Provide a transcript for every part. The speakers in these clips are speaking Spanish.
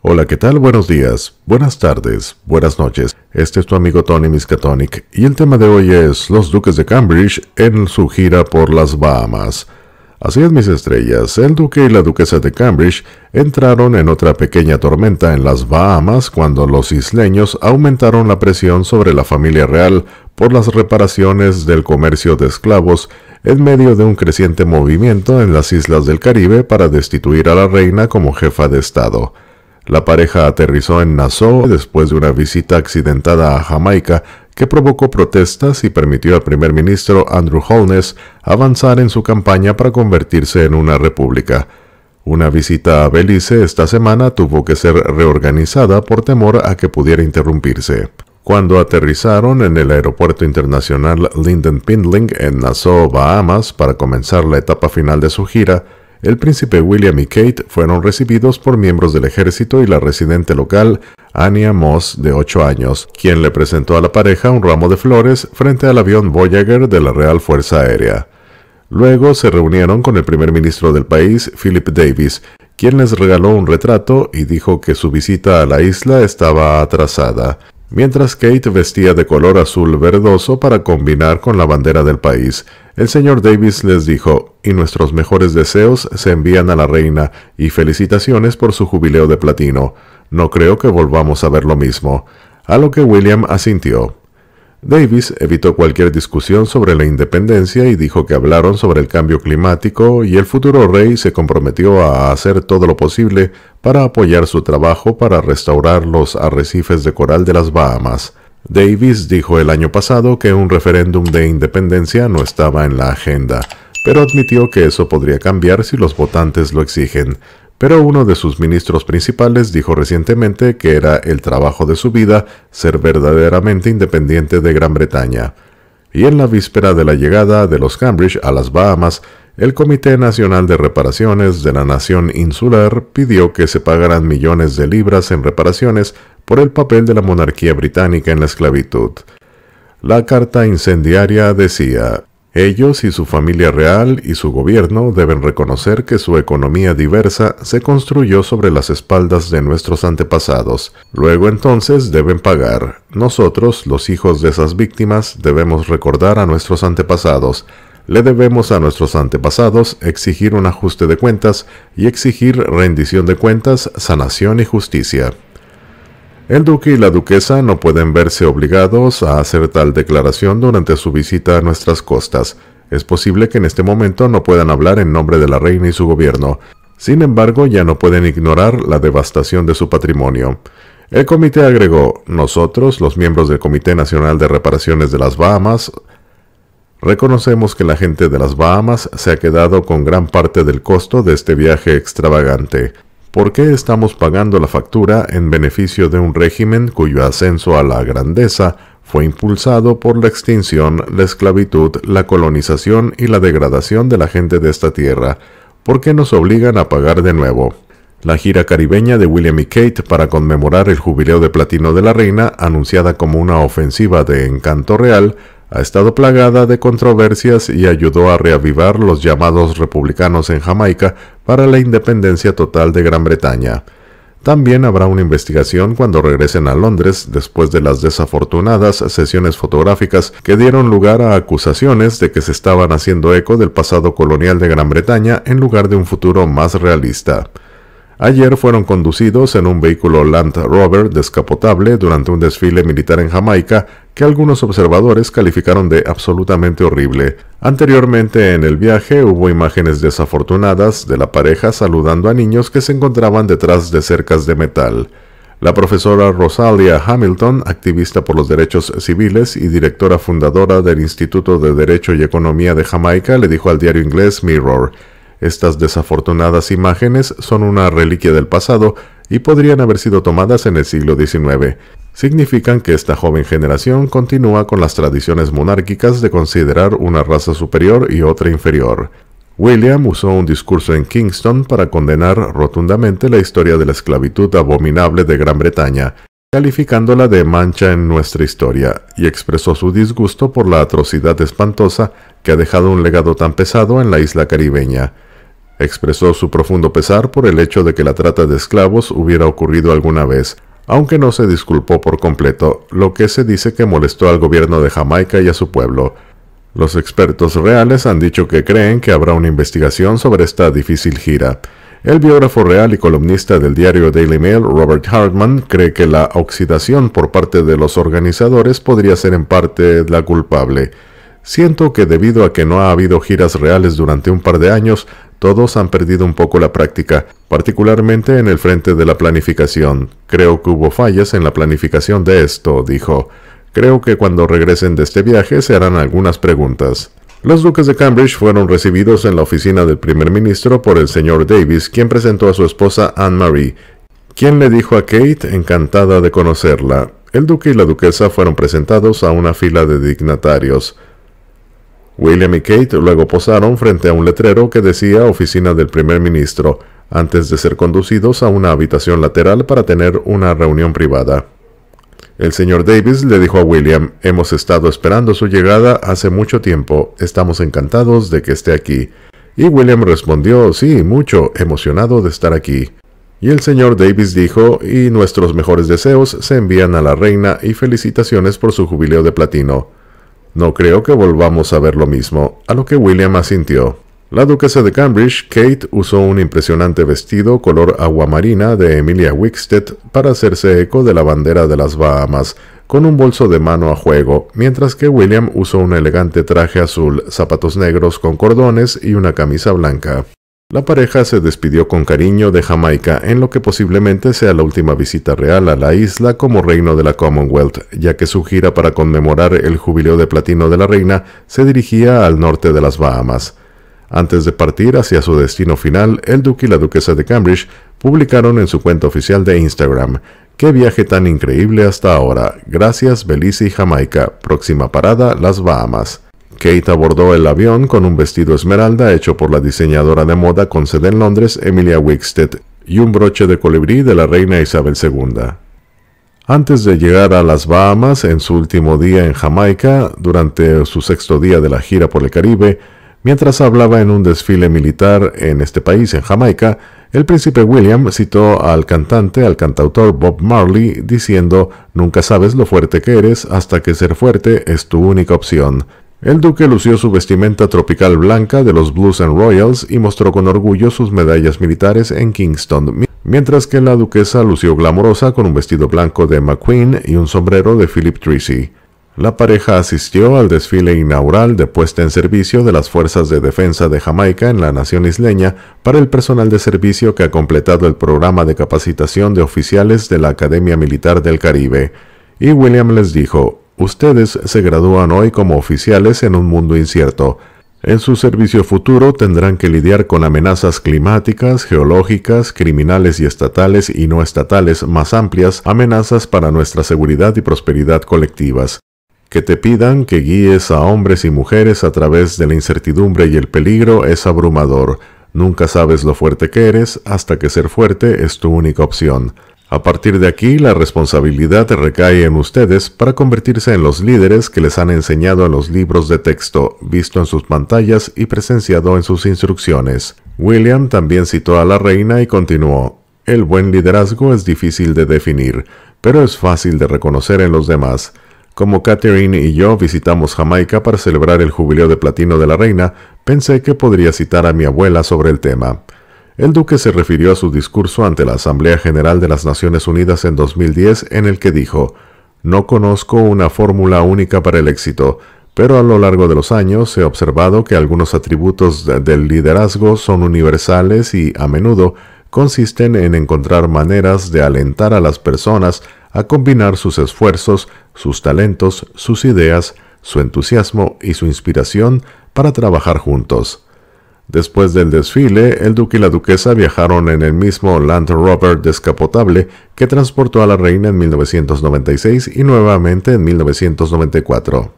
Hola, ¿qué tal? Buenos días, buenas tardes, buenas noches. Este es tu amigo Tony Miskatonic y el tema de hoy es los duques de Cambridge en su gira por las Bahamas. Así es, mis estrellas, el duque y la duquesa de Cambridge entraron en otra pequeña tormenta en las Bahamas cuando los isleños aumentaron la presión sobre la familia real por las reparaciones del comercio de esclavos en medio de un creciente movimiento en las islas del Caribe para destituir a la reina como jefa de Estado. La pareja aterrizó en Nassau después de una visita accidentada a Jamaica que provocó protestas y permitió al primer ministro Andrew Holness avanzar en su campaña para convertirse en una república. Una visita a Belice esta semana tuvo que ser reorganizada por temor a que pudiera interrumpirse. Cuando aterrizaron en el Aeropuerto Internacional Linden Pindling en Nassau, Bahamas, para comenzar la etapa final de su gira, el príncipe William y Kate fueron recibidos por miembros del ejército y la residente local, Anya Moss, de 8 años, quien le presentó a la pareja un ramo de flores frente al avión Voyager de la Real Fuerza Aérea. Luego se reunieron con el primer ministro del país, Philip Davis, quien les regaló un retrato y dijo que su visita a la isla estaba atrasada, Mientras Kate vestía de color azul verdoso para combinar con la bandera del país, el señor Davis les dijo, y nuestros mejores deseos se envían a la reina y felicitaciones por su jubileo de platino. No creo que volvamos a ver lo mismo. A lo que William asintió. Davis evitó cualquier discusión sobre la independencia y dijo que hablaron sobre el cambio climático y el futuro rey se comprometió a hacer todo lo posible para apoyar su trabajo para restaurar los arrecifes de coral de las Bahamas. Davis dijo el año pasado que un referéndum de independencia no estaba en la agenda, pero admitió que eso podría cambiar si los votantes lo exigen pero uno de sus ministros principales dijo recientemente que era el trabajo de su vida ser verdaderamente independiente de Gran Bretaña. Y en la víspera de la llegada de los Cambridge a las Bahamas, el Comité Nacional de Reparaciones de la Nación Insular pidió que se pagaran millones de libras en reparaciones por el papel de la monarquía británica en la esclavitud. La carta incendiaria decía, ellos y su familia real y su gobierno deben reconocer que su economía diversa se construyó sobre las espaldas de nuestros antepasados. Luego entonces deben pagar. Nosotros, los hijos de esas víctimas, debemos recordar a nuestros antepasados. Le debemos a nuestros antepasados exigir un ajuste de cuentas y exigir rendición de cuentas, sanación y justicia. El duque y la duquesa no pueden verse obligados a hacer tal declaración durante su visita a nuestras costas. Es posible que en este momento no puedan hablar en nombre de la reina y su gobierno. Sin embargo, ya no pueden ignorar la devastación de su patrimonio. El comité agregó, nosotros, los miembros del Comité Nacional de Reparaciones de las Bahamas, reconocemos que la gente de las Bahamas se ha quedado con gran parte del costo de este viaje extravagante. ¿Por qué estamos pagando la factura en beneficio de un régimen cuyo ascenso a la grandeza fue impulsado por la extinción, la esclavitud, la colonización y la degradación de la gente de esta tierra? ¿Por qué nos obligan a pagar de nuevo? La gira caribeña de William y Kate para conmemorar el jubileo de platino de la reina, anunciada como una ofensiva de encanto real, ha estado plagada de controversias y ayudó a reavivar los llamados republicanos en Jamaica para la independencia total de Gran Bretaña. También habrá una investigación cuando regresen a Londres después de las desafortunadas sesiones fotográficas que dieron lugar a acusaciones de que se estaban haciendo eco del pasado colonial de Gran Bretaña en lugar de un futuro más realista. Ayer fueron conducidos en un vehículo Land Rover descapotable durante un desfile militar en Jamaica que algunos observadores calificaron de absolutamente horrible. Anteriormente en el viaje hubo imágenes desafortunadas de la pareja saludando a niños que se encontraban detrás de cercas de metal. La profesora Rosalia Hamilton, activista por los derechos civiles y directora fundadora del Instituto de Derecho y Economía de Jamaica, le dijo al diario inglés Mirror, estas desafortunadas imágenes son una reliquia del pasado y podrían haber sido tomadas en el siglo XIX. Significan que esta joven generación continúa con las tradiciones monárquicas de considerar una raza superior y otra inferior. William usó un discurso en Kingston para condenar rotundamente la historia de la esclavitud abominable de Gran Bretaña, calificándola de mancha en nuestra historia, y expresó su disgusto por la atrocidad espantosa que ha dejado un legado tan pesado en la isla caribeña. Expresó su profundo pesar por el hecho de que la trata de esclavos hubiera ocurrido alguna vez, aunque no se disculpó por completo, lo que se dice que molestó al gobierno de Jamaica y a su pueblo. Los expertos reales han dicho que creen que habrá una investigación sobre esta difícil gira. El biógrafo real y columnista del diario Daily Mail, Robert Hartman, cree que la oxidación por parte de los organizadores podría ser en parte la culpable. Siento que debido a que no ha habido giras reales durante un par de años, todos han perdido un poco la práctica, particularmente en el frente de la planificación. Creo que hubo fallas en la planificación de esto, dijo. Creo que cuando regresen de este viaje se harán algunas preguntas. Los duques de Cambridge fueron recibidos en la oficina del primer ministro por el señor Davis, quien presentó a su esposa Anne Marie, quien le dijo a Kate, encantada de conocerla. El duque y la duquesa fueron presentados a una fila de dignatarios. William y Kate luego posaron frente a un letrero que decía Oficina del Primer Ministro, antes de ser conducidos a una habitación lateral para tener una reunión privada. El señor Davis le dijo a William, hemos estado esperando su llegada hace mucho tiempo, estamos encantados de que esté aquí. Y William respondió, sí, mucho, emocionado de estar aquí. Y el señor Davis dijo, y nuestros mejores deseos se envían a la reina y felicitaciones por su jubileo de platino. No creo que volvamos a ver lo mismo, a lo que William asintió. La duquesa de Cambridge, Kate, usó un impresionante vestido color aguamarina de Emilia Wickstead para hacerse eco de la bandera de las Bahamas, con un bolso de mano a juego, mientras que William usó un elegante traje azul, zapatos negros con cordones y una camisa blanca. La pareja se despidió con cariño de Jamaica en lo que posiblemente sea la última visita real a la isla como reino de la Commonwealth, ya que su gira para conmemorar el jubileo de platino de la reina se dirigía al norte de las Bahamas. Antes de partir hacia su destino final, el duque y la duquesa de Cambridge publicaron en su cuenta oficial de Instagram, Qué viaje tan increíble hasta ahora. Gracias Belice y Jamaica. Próxima parada, las Bahamas. Kate abordó el avión con un vestido esmeralda hecho por la diseñadora de moda con sede en Londres, Emilia Wickstead, y un broche de colibrí de la reina Isabel II. Antes de llegar a las Bahamas, en su último día en Jamaica, durante su sexto día de la gira por el Caribe, mientras hablaba en un desfile militar en este país, en Jamaica, el príncipe William citó al cantante, al cantautor Bob Marley, diciendo, Nunca sabes lo fuerte que eres hasta que ser fuerte es tu única opción. El duque lució su vestimenta tropical blanca de los Blues and Royals y mostró con orgullo sus medallas militares en Kingston, mientras que la duquesa lució glamorosa con un vestido blanco de McQueen y un sombrero de Philip Tracy. La pareja asistió al desfile inaugural de puesta en servicio de las Fuerzas de Defensa de Jamaica en la nación isleña para el personal de servicio que ha completado el programa de capacitación de oficiales de la Academia Militar del Caribe. Y William les dijo, Ustedes se gradúan hoy como oficiales en un mundo incierto. En su servicio futuro tendrán que lidiar con amenazas climáticas, geológicas, criminales y estatales y no estatales más amplias, amenazas para nuestra seguridad y prosperidad colectivas. Que te pidan que guíes a hombres y mujeres a través de la incertidumbre y el peligro es abrumador. Nunca sabes lo fuerte que eres hasta que ser fuerte es tu única opción. A partir de aquí, la responsabilidad recae en ustedes para convertirse en los líderes que les han enseñado en los libros de texto, visto en sus pantallas y presenciado en sus instrucciones. William también citó a la reina y continuó, El buen liderazgo es difícil de definir, pero es fácil de reconocer en los demás. Como Catherine y yo visitamos Jamaica para celebrar el jubileo de platino de la reina, pensé que podría citar a mi abuela sobre el tema. El duque se refirió a su discurso ante la Asamblea General de las Naciones Unidas en 2010 en el que dijo, No conozco una fórmula única para el éxito, pero a lo largo de los años he observado que algunos atributos del liderazgo son universales y, a menudo, consisten en encontrar maneras de alentar a las personas a combinar sus esfuerzos, sus talentos, sus ideas, su entusiasmo y su inspiración para trabajar juntos. Después del desfile, el duque y la duquesa viajaron en el mismo Land Rover descapotable que transportó a la reina en 1996 y nuevamente en 1994.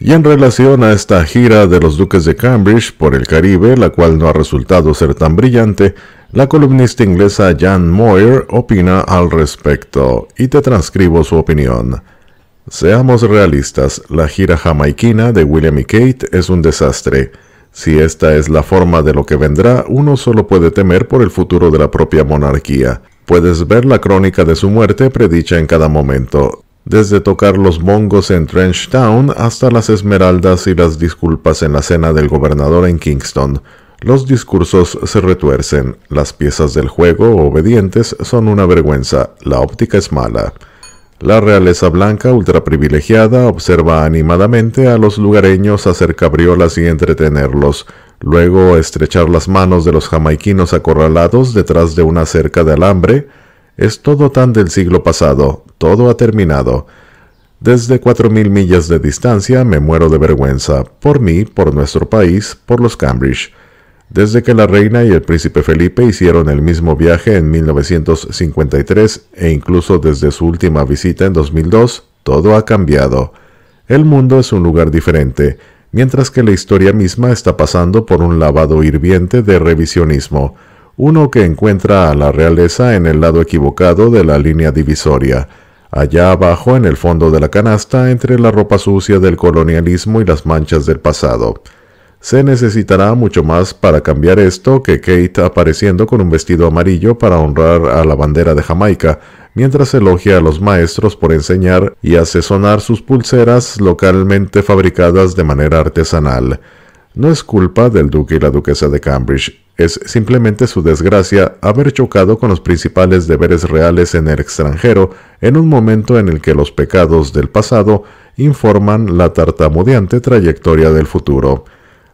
Y en relación a esta gira de los duques de Cambridge por el Caribe, la cual no ha resultado ser tan brillante, la columnista inglesa Jan Moyer opina al respecto, y te transcribo su opinión. Seamos realistas, la gira jamaiquina de William y Kate es un desastre. Si esta es la forma de lo que vendrá, uno solo puede temer por el futuro de la propia monarquía. Puedes ver la crónica de su muerte predicha en cada momento, desde tocar los bongos en Trench Town hasta las esmeraldas y las disculpas en la cena del gobernador en Kingston. Los discursos se retuercen, las piezas del juego obedientes son una vergüenza, la óptica es mala. La realeza blanca ultraprivilegiada observa animadamente a los lugareños hacer cabriolas y entretenerlos, luego estrechar las manos de los jamaiquinos acorralados detrás de una cerca de alambre. Es todo tan del siglo pasado, todo ha terminado. Desde cuatro mil millas de distancia me muero de vergüenza, por mí, por nuestro país, por los Cambridge. Desde que la reina y el príncipe Felipe hicieron el mismo viaje en 1953 e incluso desde su última visita en 2002, todo ha cambiado. El mundo es un lugar diferente, mientras que la historia misma está pasando por un lavado hirviente de revisionismo, uno que encuentra a la realeza en el lado equivocado de la línea divisoria, allá abajo en el fondo de la canasta entre la ropa sucia del colonialismo y las manchas del pasado. Se necesitará mucho más para cambiar esto que Kate apareciendo con un vestido amarillo para honrar a la bandera de Jamaica, mientras elogia a los maestros por enseñar y hace sonar sus pulseras localmente fabricadas de manera artesanal. No es culpa del duque y la duquesa de Cambridge, es simplemente su desgracia haber chocado con los principales deberes reales en el extranjero en un momento en el que los pecados del pasado informan la tartamudeante trayectoria del futuro.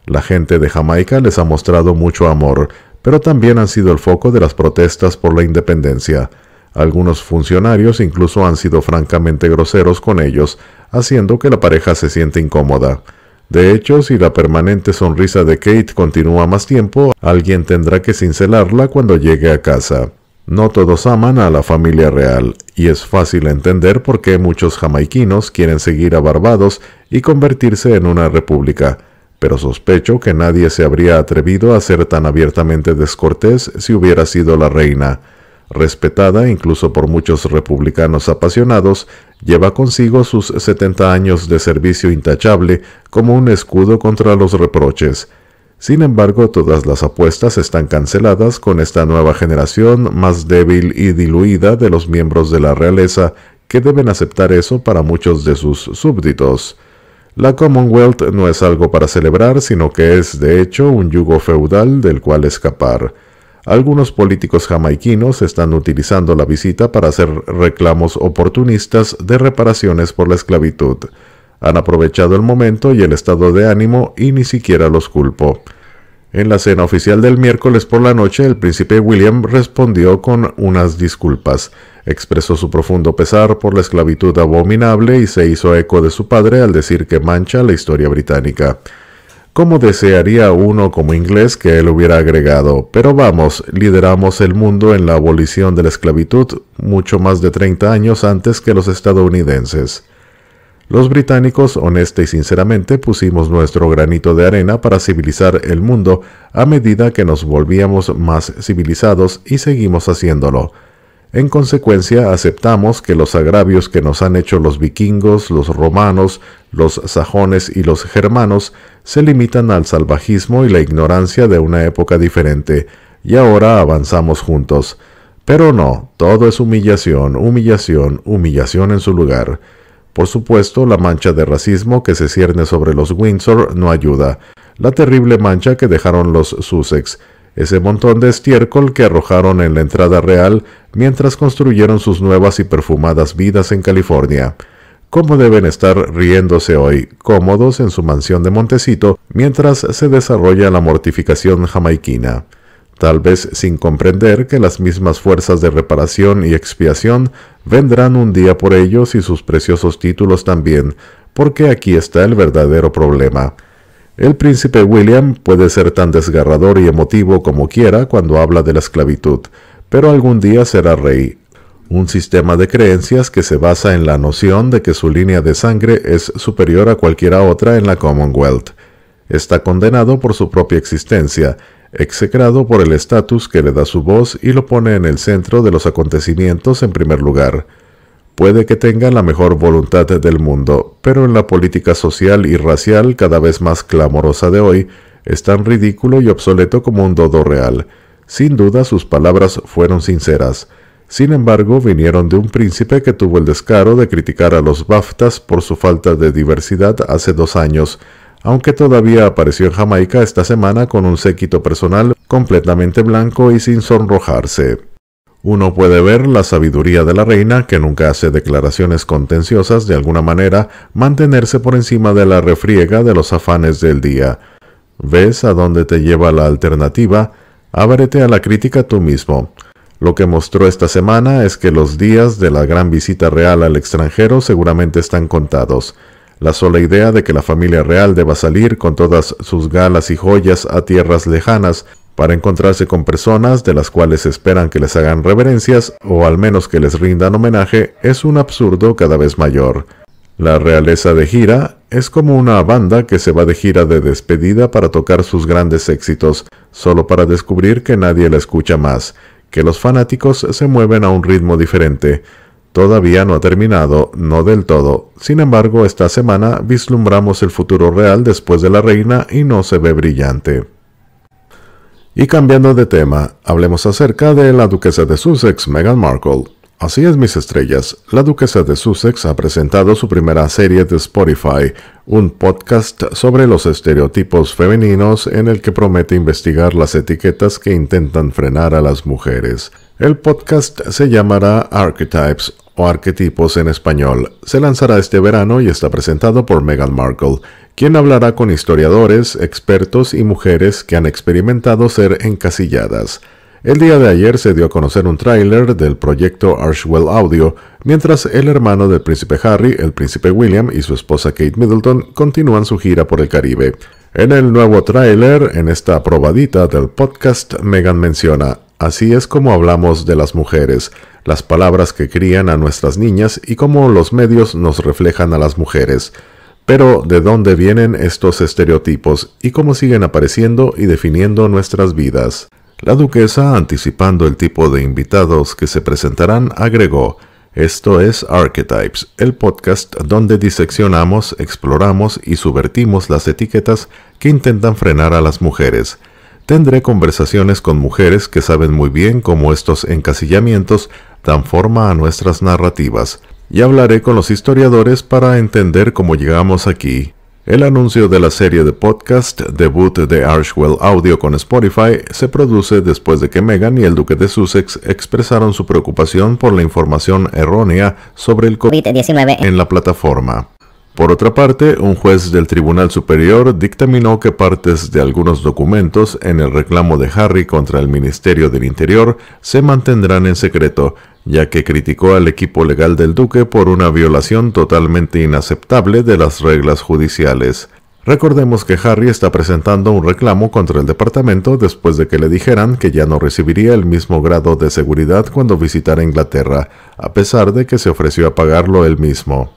La gente de Jamaica les ha mostrado mucho amor, pero también han sido el foco de las protestas por la independencia. Algunos funcionarios incluso han sido francamente groseros con ellos, haciendo que la pareja se siente incómoda. De hecho, si la permanente sonrisa de Kate continúa más tiempo, alguien tendrá que cincelarla cuando llegue a casa. No todos aman a la familia real, y es fácil entender por qué muchos jamaiquinos quieren seguir a Barbados y convertirse en una república pero sospecho que nadie se habría atrevido a ser tan abiertamente descortés si hubiera sido la reina. Respetada incluso por muchos republicanos apasionados, lleva consigo sus 70 años de servicio intachable como un escudo contra los reproches. Sin embargo, todas las apuestas están canceladas con esta nueva generación más débil y diluida de los miembros de la realeza que deben aceptar eso para muchos de sus súbditos. La Commonwealth no es algo para celebrar, sino que es, de hecho, un yugo feudal del cual escapar. Algunos políticos jamaiquinos están utilizando la visita para hacer reclamos oportunistas de reparaciones por la esclavitud. Han aprovechado el momento y el estado de ánimo y ni siquiera los culpo. En la cena oficial del miércoles por la noche, el príncipe William respondió con unas disculpas, expresó su profundo pesar por la esclavitud abominable y se hizo eco de su padre al decir que mancha la historia británica. ¿Cómo desearía uno como inglés que él hubiera agregado? Pero vamos, lideramos el mundo en la abolición de la esclavitud mucho más de 30 años antes que los estadounidenses. Los británicos, honesta y sinceramente, pusimos nuestro granito de arena para civilizar el mundo a medida que nos volvíamos más civilizados y seguimos haciéndolo. En consecuencia, aceptamos que los agravios que nos han hecho los vikingos, los romanos, los sajones y los germanos se limitan al salvajismo y la ignorancia de una época diferente, y ahora avanzamos juntos. Pero no, todo es humillación, humillación, humillación en su lugar. Por supuesto, la mancha de racismo que se cierne sobre los Windsor no ayuda. La terrible mancha que dejaron los Sussex. Ese montón de estiércol que arrojaron en la entrada real mientras construyeron sus nuevas y perfumadas vidas en California. ¿Cómo deben estar riéndose hoy, cómodos en su mansión de Montecito, mientras se desarrolla la mortificación jamaiquina? tal vez sin comprender que las mismas fuerzas de reparación y expiación vendrán un día por ellos y sus preciosos títulos también, porque aquí está el verdadero problema. El príncipe William puede ser tan desgarrador y emotivo como quiera cuando habla de la esclavitud, pero algún día será rey. Un sistema de creencias que se basa en la noción de que su línea de sangre es superior a cualquiera otra en la Commonwealth. Está condenado por su propia existencia, execrado por el estatus que le da su voz y lo pone en el centro de los acontecimientos en primer lugar. Puede que tenga la mejor voluntad del mundo, pero en la política social y racial cada vez más clamorosa de hoy, es tan ridículo y obsoleto como un dodo real. Sin duda sus palabras fueron sinceras. Sin embargo, vinieron de un príncipe que tuvo el descaro de criticar a los BAFTAs por su falta de diversidad hace dos años, aunque todavía apareció en Jamaica esta semana con un séquito personal completamente blanco y sin sonrojarse. Uno puede ver la sabiduría de la reina, que nunca hace declaraciones contenciosas de alguna manera, mantenerse por encima de la refriega de los afanes del día. ¿Ves a dónde te lleva la alternativa? Ábrete a la crítica tú mismo. Lo que mostró esta semana es que los días de la gran visita real al extranjero seguramente están contados. La sola idea de que la familia real deba salir con todas sus galas y joyas a tierras lejanas para encontrarse con personas de las cuales esperan que les hagan reverencias o al menos que les rindan homenaje es un absurdo cada vez mayor. La realeza de gira es como una banda que se va de gira de despedida para tocar sus grandes éxitos, solo para descubrir que nadie la escucha más, que los fanáticos se mueven a un ritmo diferente, Todavía no ha terminado, no del todo. Sin embargo, esta semana vislumbramos el futuro real después de la reina y no se ve brillante. Y cambiando de tema, hablemos acerca de la duquesa de Sussex, Meghan Markle. Así es, mis estrellas, la duquesa de Sussex ha presentado su primera serie de Spotify, un podcast sobre los estereotipos femeninos en el que promete investigar las etiquetas que intentan frenar a las mujeres. El podcast se llamará Archetypes o Arquetipos en español, se lanzará este verano y está presentado por Meghan Markle, quien hablará con historiadores, expertos y mujeres que han experimentado ser encasilladas. El día de ayer se dio a conocer un tráiler del proyecto Archwell Audio, mientras el hermano del príncipe Harry, el príncipe William y su esposa Kate Middleton continúan su gira por el Caribe. En el nuevo tráiler, en esta probadita del podcast, Meghan menciona Así es como hablamos de las mujeres, las palabras que crían a nuestras niñas y cómo los medios nos reflejan a las mujeres. Pero, ¿de dónde vienen estos estereotipos y cómo siguen apareciendo y definiendo nuestras vidas? La duquesa, anticipando el tipo de invitados que se presentarán, agregó, esto es Archetypes, el podcast donde diseccionamos, exploramos y subvertimos las etiquetas que intentan frenar a las mujeres tendré conversaciones con mujeres que saben muy bien cómo estos encasillamientos dan forma a nuestras narrativas, y hablaré con los historiadores para entender cómo llegamos aquí. El anuncio de la serie de podcast debut de Archwell Audio con Spotify se produce después de que Meghan y el duque de Sussex expresaron su preocupación por la información errónea sobre el COVID-19 en la plataforma. Por otra parte, un juez del Tribunal Superior dictaminó que partes de algunos documentos en el reclamo de Harry contra el Ministerio del Interior se mantendrán en secreto, ya que criticó al equipo legal del duque por una violación totalmente inaceptable de las reglas judiciales. Recordemos que Harry está presentando un reclamo contra el departamento después de que le dijeran que ya no recibiría el mismo grado de seguridad cuando visitara Inglaterra, a pesar de que se ofreció a pagarlo él mismo.